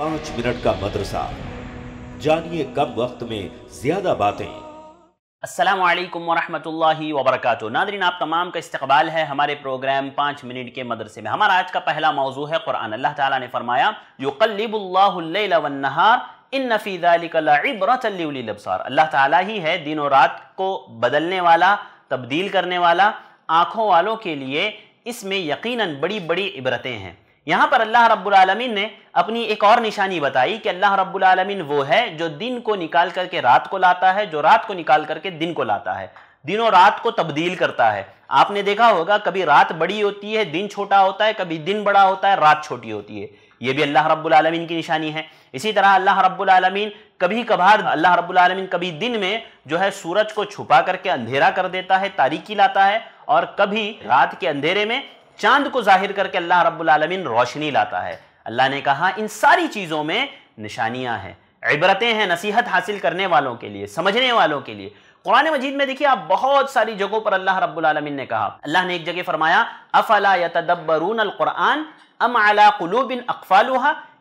पांच मिनट का मदरसा जानिए कम वक्त में ज्यादा बातें असलकम वरहमतुल्लि वबरक नादरीन आप तमाम का इस्तबाल है हमारे प्रोग्राम पाँच मिनट के मदरसे में हमारा आज का पहला मौजू है कुरान अल्लाह ताला ने फरमाया युकल्लिबुल्लाहुल्लैलवन्नहार इन नफ़ीज़ालिकलाइबरतल्लिबसार अल्लाह ताला ही है दिन और रात को बदलने वाला तब्दील करने वाला आँखों वालों के लिए इसमें यकीन बड़ी बड़ी इबरतें हैं यहाँ पर अल्लाह रब्बुलमीन ने अपनी एक और निशानी बताई कि अल्लाह रब्बुलमीन वो है जो दिन को निकाल करके रात को लाता है जो रात को निकाल करके दिन को लाता है दिन और रात को तब्दील करता है आपने देखा होगा कभी रात बड़ी होती है दिन छोटा होता है कभी दिन बड़ा होता है रात छोटी होती है ये भी अल्लाह रब्बुल रबालमीन की निशानी है इसी तरह अल्लाह रब्बुल रबालमीन कभी कभार अल्लाह रब्बुल रबालमीन कभी दिन में जो है सूरज को छुपा करके अंधेरा कर देता है तारीकी लाता है और कभी रात के अंधेरे में चांद को जाहिर करके अल्लाह रब्बुल आलमीन रोशनी लाता है अल्लाह ने कहा इन सारी चीज़ों में निशानियाँ हैं इबरतें हैं नसीहत हासिल करने वालों के लिए समझने वालों के लिए कुरान मजीद में देखिए आप बहुत सारी जगहों पर अल्लाह रब्बुल आलमीन ने कहा अल्लाह ने एक जगह फरमाया अफला यदब्बरून अलकुरान अम अला कुलूबिन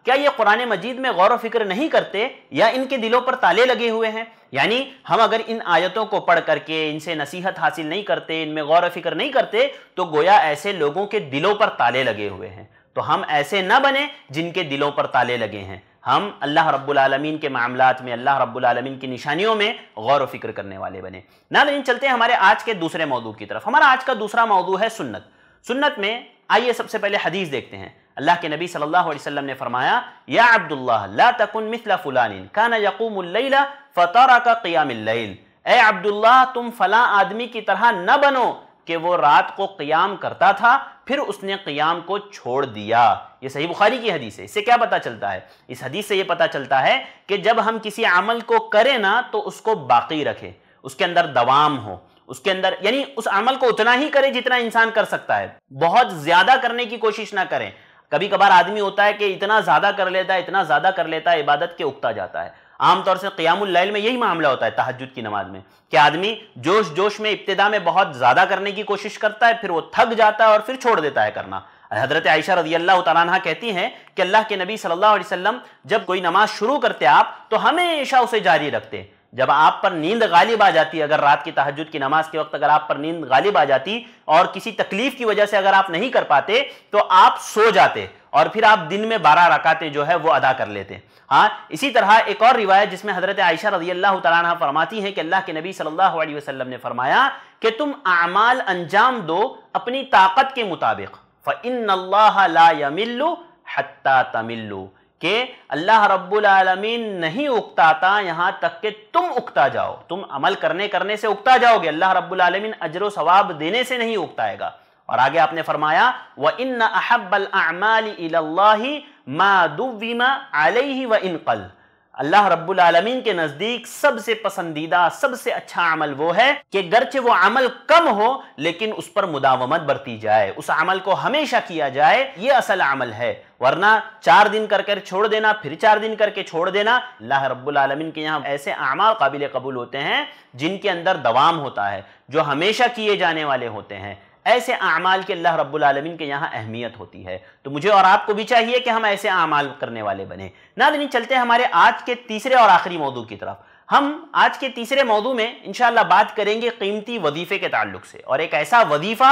क्या ये कुरान मजीद में गौर व फिक्र नहीं करते या इनके दिलों पर ताले लगे हुए हैं यानी हम अगर इन आयतों को पढ़ करके इनसे नसीहत हासिल नहीं करते इनमें गौर फिक्र नहीं करते तो गोया ऐसे लोगों के दिलों पर ताले लगे हुए हैं तो हम ऐसे ना बने जिनके दिलों पर ताले लगे हैं हम अल्लाह रब्बुलमीन के मामला में अल्लाह रब्बुलमीन की निशानियों में गौर फिक्र करने वाले बने ना लेकिन चलते हैं हमारे आज के दूसरे मौजू की तरफ हमारा आज का दूसरा मौजू है सुन्नत सुन्नत में आइए सबसे पहले हदीस देखते हैं अल्लाह के नबी सल्लल्लाहु अलैहि वसल्लम ने फरमाया या अब्दुल्लाह ला तकुन मिथला फुलानिन काना यकूमुल्लैला फतरक क़ियामुल्लैल ए अब्दुल्लाह तुम फला आदमी की तरह न बनो कि वो रात को क़ियाम करता था फिर उसने क़ियाम को छोड़ दिया ये सही बुखारी की हदीस है इससे क्या पता चलता है इस हदीस से ये पता चलता है कि जब हम किसी अमल को करें ना तो उसको बाकी रखें उसके अंदर दवाम हो उसके अंदर यानी उस अमल को उतना ही करें जितना इंसान कर सकता है बहुत ज्यादा करने की कोशिश ना करें कभी कभार आदमी होता है कि इतना ज़्यादा कर लेता है इतना ज़्यादा कर लेता है इबादत के उगता जाता है आमतौर से क़ियामुल लैल में यही मामला होता है तहजद की नमाज में कि आदमी जोश जोश में इब्तदा में बहुत ज़्यादा करने की कोशिश करता है फिर वो थक जाता है और फिर छोड़ देता है करना हज़रत आयशा रजी अल्लाह तारा कहती हैं कि अल्लाह के नबी सल्लल्लाहु अलैहि वसल्लम जब कोई नमाज शुरू करते आप तो हमेशा उसे जारी रखते जब आप पर नींद गालिब आ जाती अगर रात की तहजद की नमाज के वक्त अगर आप पर नींद गालिब आ जाती और किसी तकलीफ की वजह से अगर आप नहीं कर पाते तो आप सो जाते और फिर आप दिन में बारह रकातें जो है वो अदा कर लेते हाँ इसी तरह एक और रिवायत जिसमें हजरत आयशा रजी अल्लाह तला फरमाती हैं कि अल्लाह के नबी सल्लल्लाहु अलैहि वसल्लम ने फरमाया कि तुम अमाल अंजाम दो अपनी ताकत के मुताबिक फ़िन ला यमिल्लू हत्ता तमिल्लू कि अल्लाह रब्बुल रबालमीन नहीं उकताता यहाँ तक कि तुम उकता जाओ तुम अमल करने करने से उकता जाओगे अल्लाह रब्बुल रबालमीन अजर सवाब देने से नहीं उकताएगा और आगे आपने फरमाया व इन अहबल अमाली मा व इनकल अल्लाह रब्बुल आलमीन के नज़दीक सबसे पसंदीदा सबसे अच्छा अमल वो है कि गर्चे वो अमल कम हो लेकिन उस पर मुदावमत बरती जाए उस अमल को हमेशा किया जाए ये असल अमल है वरना चार दिन करके छोड़ देना फिर चार दिन करके छोड़ देना अल्लाह रब्बुल आलमीन के यहाँ ऐसे अमाल काबिल कबूल होते हैं जिनके अंदर दवाम होता है जो हमेशा किए जाने वाले होते हैं ऐसे अमाल की अल्लाह रब्बुलमीन के यहाँ अहमियत होती है तो मुझे और आपको भी चाहिए कि हम ऐसे अमाल करने वाले बने ना दिन तो चलते हमारे आज के तीसरे और आखिरी मौदू की तरफ हम आज के तीसरे मौदू में शाह बात करेंगे कीमती वजीफे के ताल्लुक से और एक ऐसा वजीफा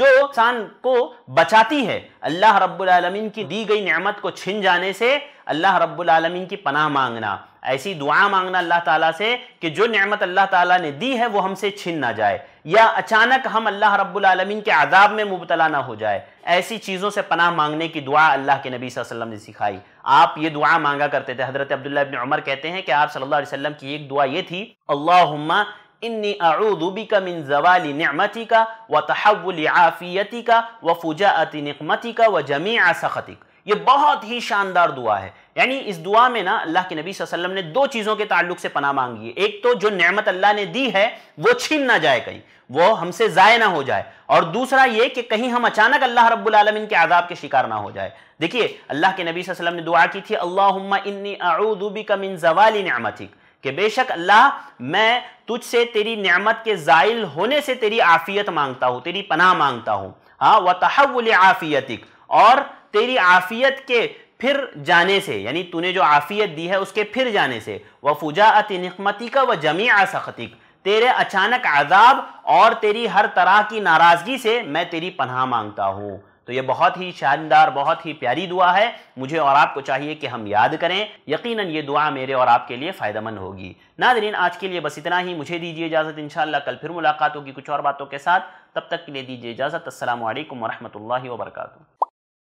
जो इंसान को बचाती है अल्लाह रब्बुलमीन की दी गई नेमत को छिन जाने से अल्लाह रब्बुलमीन की पनाह मांगना ऐसी दुआ मांगना अल्लाह ताला से कि जो नेमत अल्लाह ताला ने दी है वो हमसे छिन ना जाए या अचानक हम अल्लाह रब्बुल के आदाब में मुबतला ना हो जाए ऐसी चीज़ों से पनाह मांगने की दुआ अल्लाह के नबी वसल्लम ने सिखाई आप ये दुआ मांगा करते थे हज़रत अब्दुल्ला इब्न उमर कहते हैं कि आप सल्लल्लाहु अलैहि वसल्लम की एक दुआ ये थी अल्लाहुम्मा इन्नी अऊदुबी का मिन जवाली नमती का व तहवल आफ़ियती का व फुजाअती नकमती का व जमी सख़ती का ये बहुत ही शानदार दुआ है यानी इस दुआ में ना अल्लाह के नबी वसल्लम ने दो चीज़ों के ताल्लुक से पना मांगी है एक तो जो नेमत अल्लाह ने दी है वो छीन ना जाए कहीं वो हमसे ज़ाय ना हो जाए और दूसरा ये कि कहीं हम अचानक अल्लाह रब्बुल के आदाब के शिकार ना हो जाए देखिए अल्लाह के नबी वसल्लम ने दुआ की थी अल्लाह इन्नी का मिन जवाली नमतिक कि बेशक अल्लाह मैं तुझसे तेरी न्यामत के जायल होने से तेरी आफ़ियत मांगता हूँ तेरी पनाह मांगता हूँ हाँ व तहवल आफ़ियतिक और तेरी आफियत के फिर जाने से यानी तूने जो आफियत दी है उसके फिर जाने से वह अति नकमती का व जमी आसखतिक तेरे अचानक आज़ाब और तेरी हर तरह की नाराज़गी से मैं तेरी पनाह मांगता हूँ तो ये बहुत ही शानदार बहुत ही प्यारी दुआ है मुझे और आपको चाहिए कि हम याद करें यकीनन ये दुआ मेरे और आपके लिए फ़ायदेमंद होगी नादरीन आज के लिए बस इतना ही मुझे दीजिए इजाज़त इंशाल्लाह कल फिर मुलाकात होगी कुछ और बातों के साथ तब तक के लिए दीजिए इजाज़त असल वरहमल वर्का